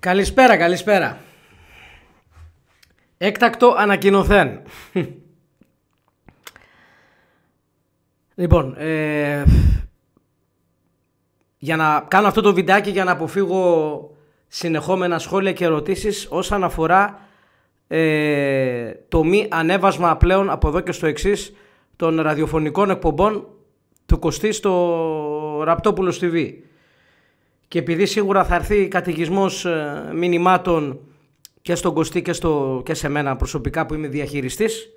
Καλησπέρα, καλησπέρα. Έκτακτο ανακοινωθέν. Λοιπόν, ε, για να κάνω αυτό το βιντεάκι για να αποφύγω συνεχόμενα σχόλια και ερωτήσεις όσον αφορά ε, το μη ανέβασμα πλέον από εδώ και στο εξής των ραδιοφωνικών εκπομπών του Κωστή στο Ραπτόπουλος TV και επειδή σίγουρα θα έρθει κατηγισμό ε, μηνυμάτων και στον Κωστή και, στο, και σε μένα προσωπικά που είμαι διαχειριστής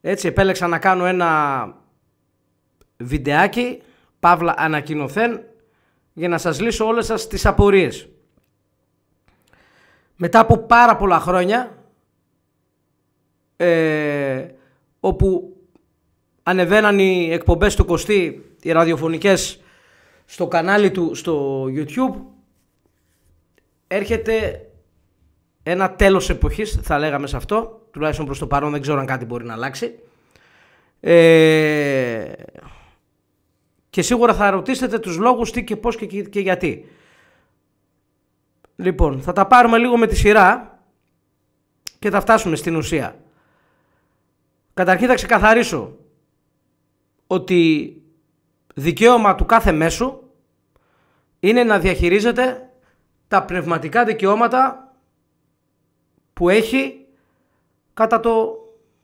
έτσι επέλεξα να κάνω ένα βιντεάκι παύλα ανακοινωθέν για να σας λύσω όλες σας τις απορίες. Μετά από πάρα πολλά χρόνια ε, όπου ανεβαίναν οι εκπομπές του Κωστή οι ραδιοφωνικές στο κανάλι του στο YouTube έρχεται ένα τέλος εποχής θα λέγαμε σε αυτό τουλάχιστον προς το παρόν δεν ξέρω αν κάτι μπορεί να αλλάξει ε, και σίγουρα θα ρωτήσετε τους λόγους τι και πώς και, και γιατί λοιπόν θα τα πάρουμε λίγο με τη σειρά και θα φτάσουμε στην ουσία καταρχήν θα ξεκαθαρίσω ότι δικαίωμα του κάθε μέσου είναι να διαχειρίζεται τα πνευματικά δικαιώματα που έχει κατά το,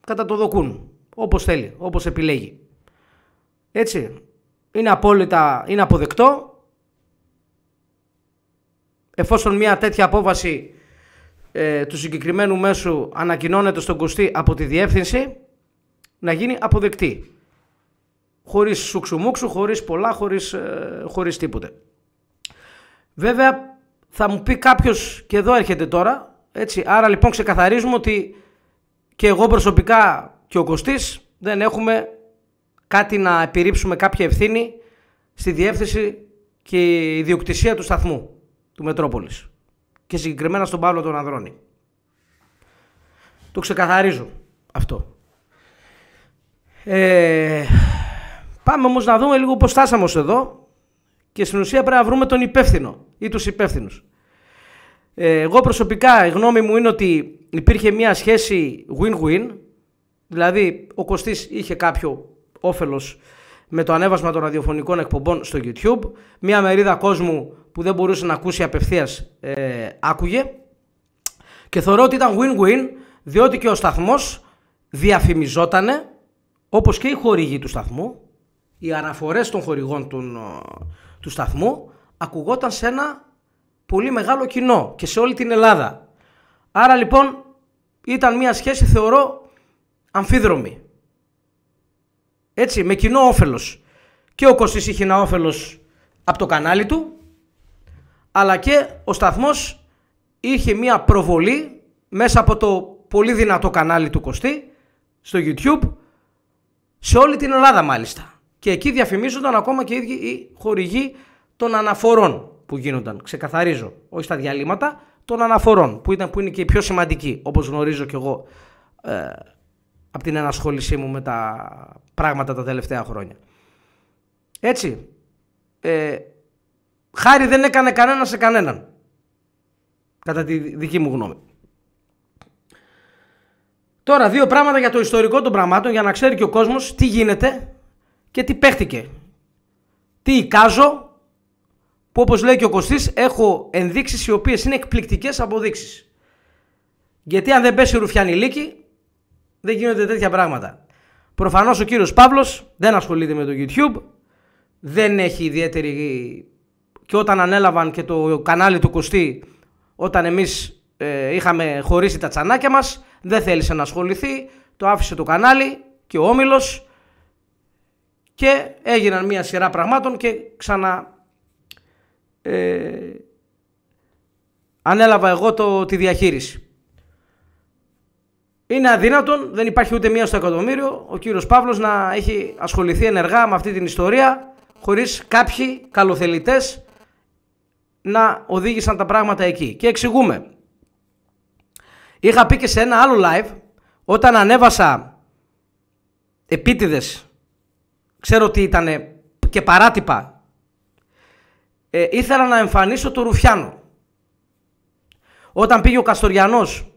κατά το δοκούν, όπως θέλει, όπως επιλέγει. Έτσι, είναι απόλυτα, είναι αποδεκτό, εφόσον μια τέτοια απόβαση ε, του συγκεκριμένου μέσου ανακοινώνεται στον Κωστή από τη διεύθυνση, να γίνει αποδεκτή. Χωρίς σουξουμούξου, χωρίς πολλά, χωρίς, ε, χωρίς τίποτε. Βέβαια θα μου πει κάποιος και εδώ έρχεται τώρα, έτσι, άρα λοιπόν ξεκαθαρίζουμε ότι και εγώ προσωπικά και ο Κωστής δεν έχουμε κάτι να επιρρύψουμε κάποια ευθύνη στη διεύθυνση και ιδιοκτησία του σταθμού του Μετρόπολης και συγκεκριμένα στον Παύλο τον Ανδρώνη. Το ξεκαθαρίζω αυτό. Ε, πάμε όμως να δούμε λίγο πώς φτάσαμε εδώ και στην ουσία πρέπει να βρούμε τον υπεύθυνο ή τους υπεύθυνους. Ε, εγώ προσωπικά η γνώμη μου είναι ότι υπήρχε μια σχέση win-win, δηλαδή ο Κωστής είχε κάποιο όφελος με το ανέβασμα των ραδιοφωνικών εκπομπών στο YouTube, μια μερίδα κόσμου που δεν μπορούσε να ακούσει απευθείας ε, άκουγε και θεωρώ ότι ήταν win-win διότι και ο σταθμός διαφημιζότανε όπως και οι χορηγοί του σταθμού, οι αναφορές των χορηγών των, του σταθμού ακουγόταν σε ένα πολύ μεγάλο κοινό και σε όλη την Ελλάδα. Άρα λοιπόν ήταν μια σχέση θεωρώ αμφίδρομη. Έτσι, με κοινό όφελος. Και ο Κωστής είχε ένα όφελος από το κανάλι του, αλλά και ο σταθμός είχε μια προβολή μέσα από το πολύ δυνατό κανάλι του Κωστή στο YouTube, σε όλη την Ελλάδα μάλιστα. Και εκεί διαφημίζονταν ακόμα και οι ίδιοι οι χορηγοί των αναφορών που γίνονταν. Ξεκαθαρίζω, όχι στα διαλύματα, των αναφορών που, ήταν, που είναι και οι πιο σημαντική, όπως γνωρίζω κι εγώ ε, από την ενασχόλησή μου με τα πράγματα τα τελευταία χρόνια. Έτσι, ε, χάρη δεν έκανε κανένα σε κανέναν, κατά τη δική μου γνώμη. Τώρα, δύο πράγματα για το ιστορικό των πραγμάτων, για να ξέρει και ο κόσμος τι γίνεται και τι παίχτηκε. Τι εικάζω, που όπως λέει και ο Κωστής έχω ενδείξεις οι οποίες είναι εκπληκτικές αποδείξεις. Γιατί αν δεν πέσει ρουφιάνη λύκη δεν γίνονται τέτοια πράγματα. Προφανώς ο κύριος Παύλος δεν ασχολείται με το YouTube, δεν έχει ιδιαίτερη... Και όταν ανέλαβαν και το κανάλι του Κωστή, όταν εμείς ε, είχαμε χωρίσει τα τσανάκια μας, δεν θέλησε να ασχοληθεί, το άφησε το κανάλι και ο Όμιλος και έγιναν μια σειρά πραγμάτων και ξανα ε, ανέλαβα εγώ το, τη διαχείριση. Είναι αδύνατον, δεν υπάρχει ούτε μία στο εκατομμύριο, ο κύριος Παύλος να έχει ασχοληθεί ενεργά με αυτή την ιστορία χωρίς κάποιοι καλοθελητές να οδήγησαν τα πράγματα εκεί. Και εξηγούμε. Είχα πει και σε ένα άλλο live, όταν ανέβασα επίτηδες ξέρω ότι ήταν και παράτυπα, ε, ήθελα να εμφανίσω το Ρουφιάνο. Όταν πήγε ο Καστοριανός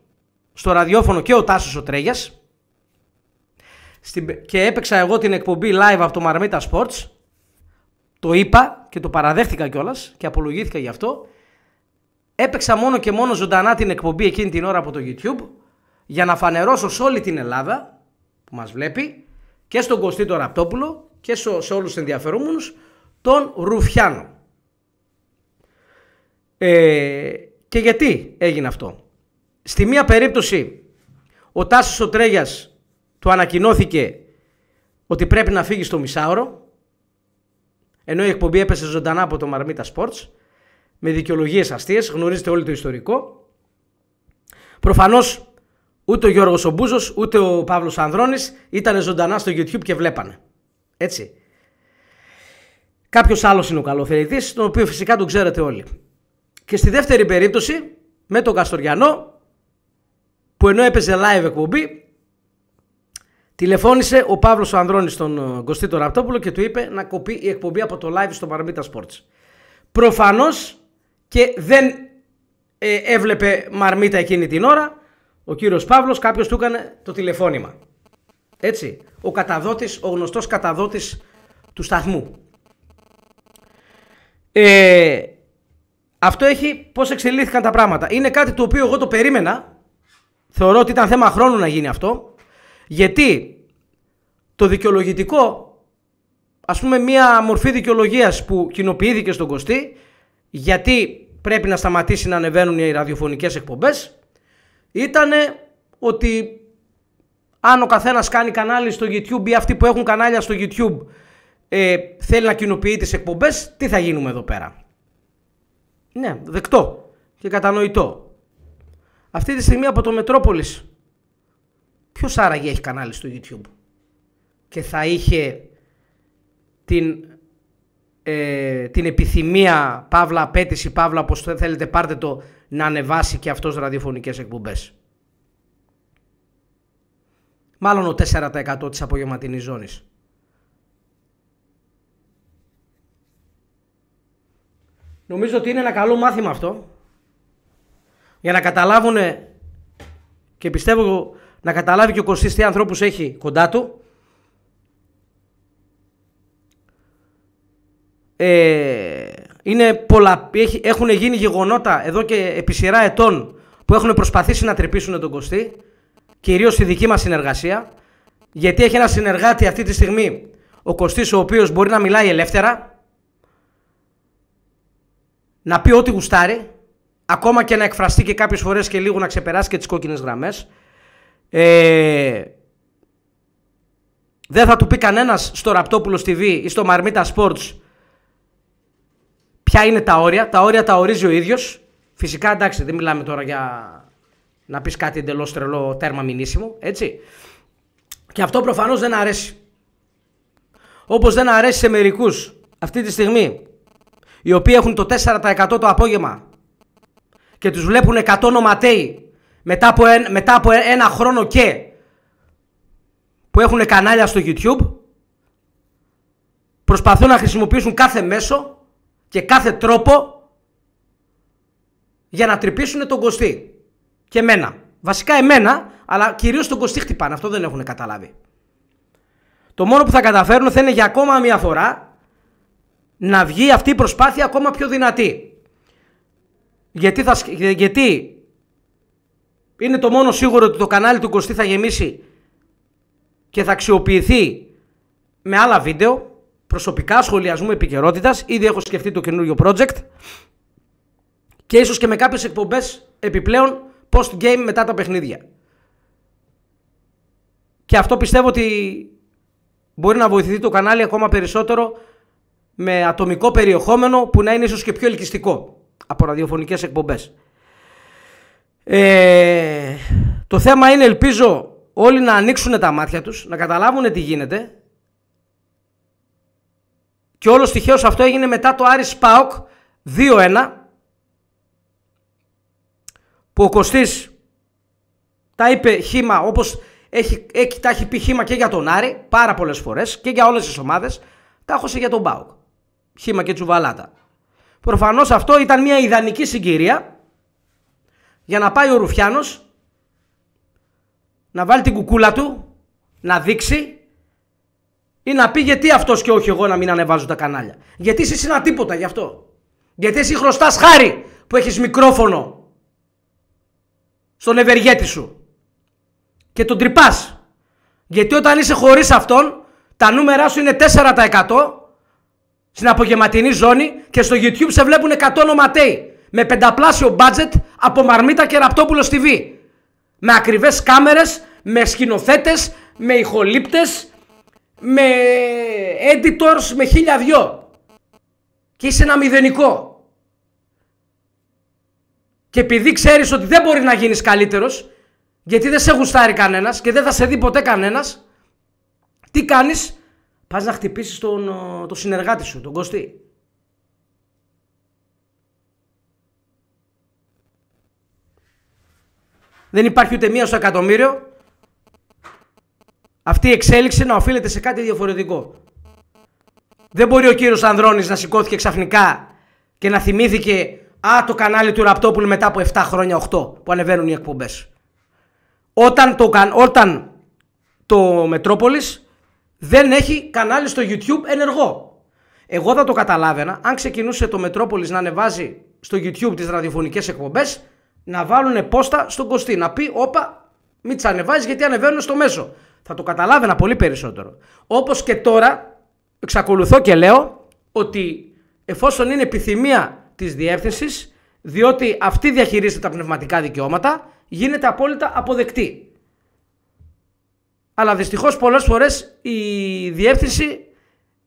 στο ραδιόφωνο και ο Τάσος ο Τρέγιας και έπαιξα εγώ την εκπομπή live από το Marmita Sports, το είπα και το παραδέχτηκα κιόλας και απολογήθηκα γι' αυτό, έπαιξα μόνο και μόνο ζωντανά την εκπομπή εκείνη την ώρα από το YouTube για να φανερώσω σε όλη την Ελλάδα που μας βλέπει και στον Κωστή τον Ραπτόπουλο και σε όλους τους ενδιαφερόμενους τον Ρουφιάνο. Ε, και γιατί έγινε αυτό. Στη μία περίπτωση ο Τάσος ο Τρέγιας του ανακοινώθηκε ότι πρέπει να φύγει στο μισάωρο ενώ η εκπομπή έπεσε ζωντανά από το Μαρμίτα Sports με δικαιολογίες αστείες, γνωρίζετε όλο το ιστορικό. Προφανώς ούτε ο Γιώργος Ομπούζος ούτε ο Παύλος Ανδρώνης ήταν ζωντανά στο YouTube και βλέπανε. Έτσι. Κάποιος άλλος είναι ο καλοθελητή, τον οποίο φυσικά τον ξέρετε όλοι. Και στη δεύτερη περίπτωση, με τον Καστοριανό, που ενώ έπαιζε live εκπομπή, τηλεφώνησε ο Παύλος Ανδρώνης στον ε, Κωστή τον Ραπτόπουλο και του είπε να κοπεί η εκπομπή από το live στο Παραμίτα Sports. Προφανώς και δεν ε, έβλεπε μαρμίτα εκείνη την ώρα. Ο κύριος Παύλος κάποιος του έκανε το τηλεφώνημα. Έτσι, ο καταδότης, ο γνωστός καταδότης του σταθμού. Ε, αυτό έχει πώς εξελίχθηκαν τα πράγματα. Είναι κάτι το οποίο εγώ το περίμενα. Θεωρώ ότι ήταν θέμα χρόνου να γίνει αυτό. Γιατί το δικαιολογητικό, ας πούμε μια μορφή δικαιολογίας που κοινοποιήθηκε στον Κωστή, γιατί πρέπει να σταματήσει να ανεβαίνουν οι ραδιοφωνικές εκπομπές, ήταν ότι αν ο καθένας κάνει κανάλι στο YouTube ή αυτοί που έχουν κανάλια στο YouTube ε, θέλει να κοινοποιεί τις εκπομπές, τι θα γίνουμε εδώ πέρα. Ναι, δεκτό και κατανοητό. Αυτή τη στιγμή από το Μετρόπολης, ποιος άραγε έχει κανάλι στο YouTube και θα είχε την, ε, την επιθυμία, παύλα απέτηση, παύλα πως θέλετε πάρτε το, να ανεβάσει και αυτός ραδιοφωνικές εκπομπές μάλλον ο 4% της απογευματινής ζώνης. Νομίζω ότι είναι ένα καλό μάθημα αυτό για να καταλάβουν και πιστεύω να καταλάβει και ο Κωστής τι ανθρώπους έχει κοντά του ε, είναι πολλα, έχουν γίνει γεγονότα εδώ και επί σειρά ετών που έχουν προσπαθήσει να τρυπήσουν τον Κωστή κυρίως στη δική μας συνεργασία, γιατί έχει ένα συνεργάτη αυτή τη στιγμή, ο Κωστής, ο οποίος μπορεί να μιλάει ελεύθερα, να πει ό,τι γουστάρει, ακόμα και να εκφραστεί και κάποιες φορές και λίγο να ξεπεράσει και τις κόκκινες γραμμές. Ε, δεν θα του πει κανένας στο Ραπτόπουλο TV ή στο Marmita Sports ποια είναι τα όρια. Τα όρια τα ορίζει ο ίδιος, Φυσικά εντάξει δεν μιλάμε τώρα για να πεις κάτι εντελώς τρελό τέρμα μηνύσιμο, έτσι. Και αυτό προφανώς δεν αρέσει. Όπως δεν αρέσει σε μερικούς αυτή τη στιγμή, οι οποίοι έχουν το 4% το απόγευμα και τους βλέπουν 100 νοματέοι μετά από, μετά ένα χρόνο και που έχουν κανάλια στο YouTube προσπαθούν να χρησιμοποιήσουν κάθε μέσο και κάθε τρόπο για να τρυπήσουν τον κοστή και εμένα. Βασικά εμένα, αλλά κυρίως τον Κωστή χτυπάνε. Αυτό δεν έχουν καταλάβει. Το μόνο που θα καταφέρουν θα είναι για ακόμα μία φορά να βγει αυτή η προσπάθεια ακόμα πιο δυνατή. Γιατί, θα, γιατί είναι το μόνο σίγουρο ότι το κανάλι του Κωστή θα γεμίσει και θα αξιοποιηθεί με άλλα βίντεο προσωπικά σχολιασμού επικαιρότητας. Ήδη έχω σκεφτεί το καινούριο project και ίσως και με κάποιες εκπομπές επιπλέον post-game μετά τα παιχνίδια. Και αυτό πιστεύω ότι μπορεί να βοηθηθεί το κανάλι ακόμα περισσότερο με ατομικό περιεχόμενο που να είναι ίσως και πιο ελκυστικό από ραδιοφωνικές εκπομπές. Ε, το θέμα είναι ελπίζω όλοι να ανοίξουν τα μάτια τους, να καταλάβουν τι γίνεται και όλος τυχαίως αυτό έγινε μετά το Άρης Πάοκ 2-1 που ο Κωστής τα είπε χήμα όπως έχει, έχει, τα έχει πει χήμα και για τον Άρη πάρα πολλές φορές και για όλες τις ομάδες τα έχωσε για τον Μπάουκ. Χήμα και τσουβαλάτα. Προφανώς αυτό ήταν μια ιδανική συγκυρία για να πάει ο Ρουφιάνος να βάλει την κουκούλα του, να δείξει ή να πει γιατί αυτός και όχι εγώ να μην ανεβάζω τα κανάλια. Γιατί εσύ είναι τίποτα γι' αυτό. Γιατί εσύ χρωστάς χάρη που έχεις μικρόφωνο στον ευεργέτη σου. Και τον τρυπάς. Γιατί όταν είσαι χωρίς αυτόν, τα νούμερά σου είναι 4% στην απογευματινή ζώνη και στο YouTube σε βλέπουν 100 ονοματέοι με πενταπλάσιο budget από Μαρμίτα και Ραπτόπουλο TV. Με ακριβές κάμερες, με σκηνοθέτες, με ηχολήπτες, με editors, με χίλια δυο. Και είσαι ένα μηδενικό. Και επειδή ξέρεις ότι δεν μπορεί να γίνεις καλύτερος, γιατί δεν σε γουστάρει κανένας και δεν θα σε δει ποτέ κανένας, τι κάνεις, πας να χτυπήσεις τον το συνεργάτη σου, τον Κωστή. Δεν υπάρχει ούτε μία στο εκατομμύριο. Αυτή η εξέλιξη να οφείλεται σε κάτι διαφορετικό. Δεν μπορεί ο κύριος Ανδρώνης να σηκώθηκε ξαφνικά και να θυμήθηκε Α, το κανάλι του Ραπτόπουλου μετά από 7 χρόνια, 8 που ανεβαίνουν οι εκπομπές. Όταν το, όταν το Μετρόπολης δεν έχει κανάλι στο YouTube ενεργό. Εγώ θα το καταλάβαινα αν ξεκινούσε το Μετρόπολης να ανεβάζει στο YouTube τις ραδιοφωνικές εκπομπές, να βάλουν πόστα στον Κωστή. Να πει, όπα, μην τις ανεβάζεις γιατί ανεβαίνουν στο μέσο. Θα το καταλάβαινα πολύ περισσότερο. Όπως και τώρα, εξακολουθώ και λέω ότι εφόσον είναι επιθυμία της διεύθυνσης διότι αυτή διαχειρίζεται τα πνευματικά δικαιώματα, γίνεται απόλυτα αποδεκτή. Αλλά δυστυχώς πολλές φορές η διεύθυνση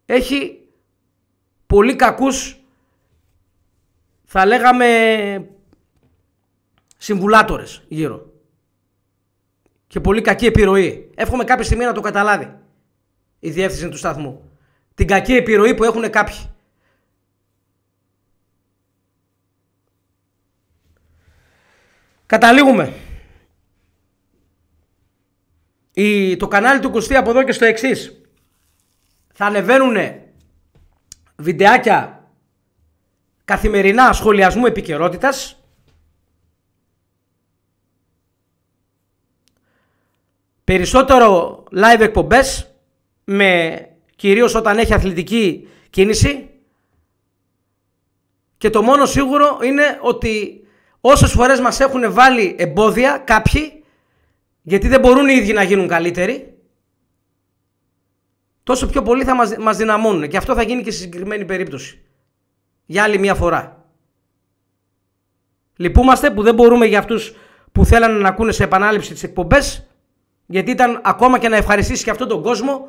έχει πολύ κακούς, θα λέγαμε, συμβουλάτορες γύρω. Και πολύ κακή επιρροή. Εύχομαι κάποια στιγμή να το καταλάβει η διεύθυνση του σταθμού. Την κακή επιρροή που έχουν κάποιοι. Καταλήγουμε. Η, το κανάλι του Κουστή από εδώ και στο εξής. Θα ανεβαίνουν βιντεάκια καθημερινά σχολιασμού επικαιρότητας. Περισσότερο live εκπομπές με κυρίως όταν έχει αθλητική κίνηση και το μόνο σίγουρο είναι ότι όσες φορές μας έχουν βάλει εμπόδια κάποιοι, γιατί δεν μπορούν οι ίδιοι να γίνουν καλύτεροι, τόσο πιο πολύ θα μας δυναμώνουν. Και αυτό θα γίνει και στη συγκεκριμένη περίπτωση. Για άλλη μια φορά. Λυπούμαστε που δεν μπορούμε για αυτούς που θέλανε να ακούνε σε επανάληψη τις εκπομπές, γιατί ήταν ακόμα και να ευχαριστήσει και αυτόν τον κόσμο,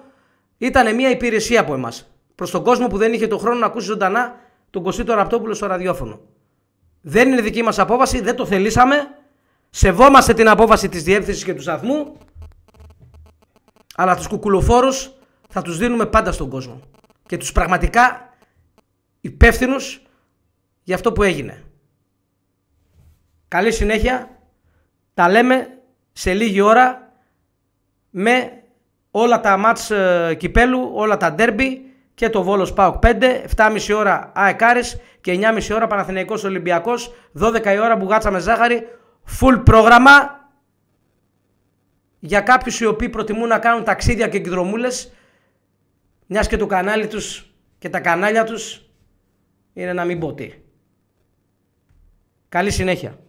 ήταν μια υπηρεσία από εμάς, προς τον κόσμο που δεν είχε τον χρόνο να ακούσει ζωντανά τον Κωσίτο Ραπτόπουλο στο ραδιόφωνο. Δεν είναι δική μας απόφαση, δεν το θελήσαμε. Σεβόμαστε την απόφαση της διεύθυνσης και του σταθμού. Αλλά τους κουκουλοφόρους θα τους δίνουμε πάντα στον κόσμο. Και τους πραγματικά υπεύθυνους για αυτό που έγινε. Καλή συνέχεια. Τα λέμε σε λίγη ώρα με όλα τα μάτς ε, κυπέλου, όλα τα ντέρμπι και το Βόλος Πάοκ 5, 7,5 ώρα ΑΕΚΑΡΙΣ και 9,5 ώρα Παναθηναϊκός Ολυμπιακός, 12 ώρα μπουγάτσα με ζάχαρη, full πρόγραμμα για κάποιους οι οποίοι προτιμούν να κάνουν ταξίδια και εκδρομούλες μιας και το κανάλι τους και τα κανάλια τους είναι να μην πω τι. Καλή συνέχεια.